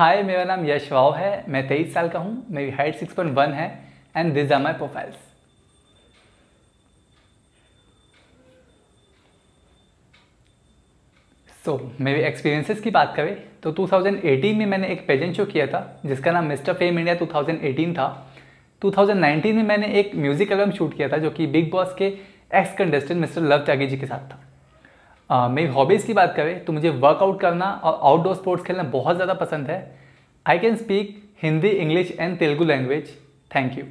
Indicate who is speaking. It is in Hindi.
Speaker 1: हाय मेरा नाम यश वाव है मैं तेईस साल का हूँ मेरी हाइट सिक्स पॉइंट वन है and this are my profiles so so, मेरे एक्सपीरियंसेस की बात करें तो 2018 में मैंने एक पेजेंट शो किया था जिसका नाम मिस्टर फेम इंडिया 2018 था 2019 में मैंने एक म्यूज़िक एल्बम शूट किया था जो कि बिग बॉस के ex contestant mister Love Tyagi ji के साथ था मेरी हॉबीज़ की बात करें तो मुझे वर्कआउट करना और आउटडोर स्पोर्ट्स खेलना बहुत ज़्यादा पसंद है I can speak Hindi English and Telugu language thank you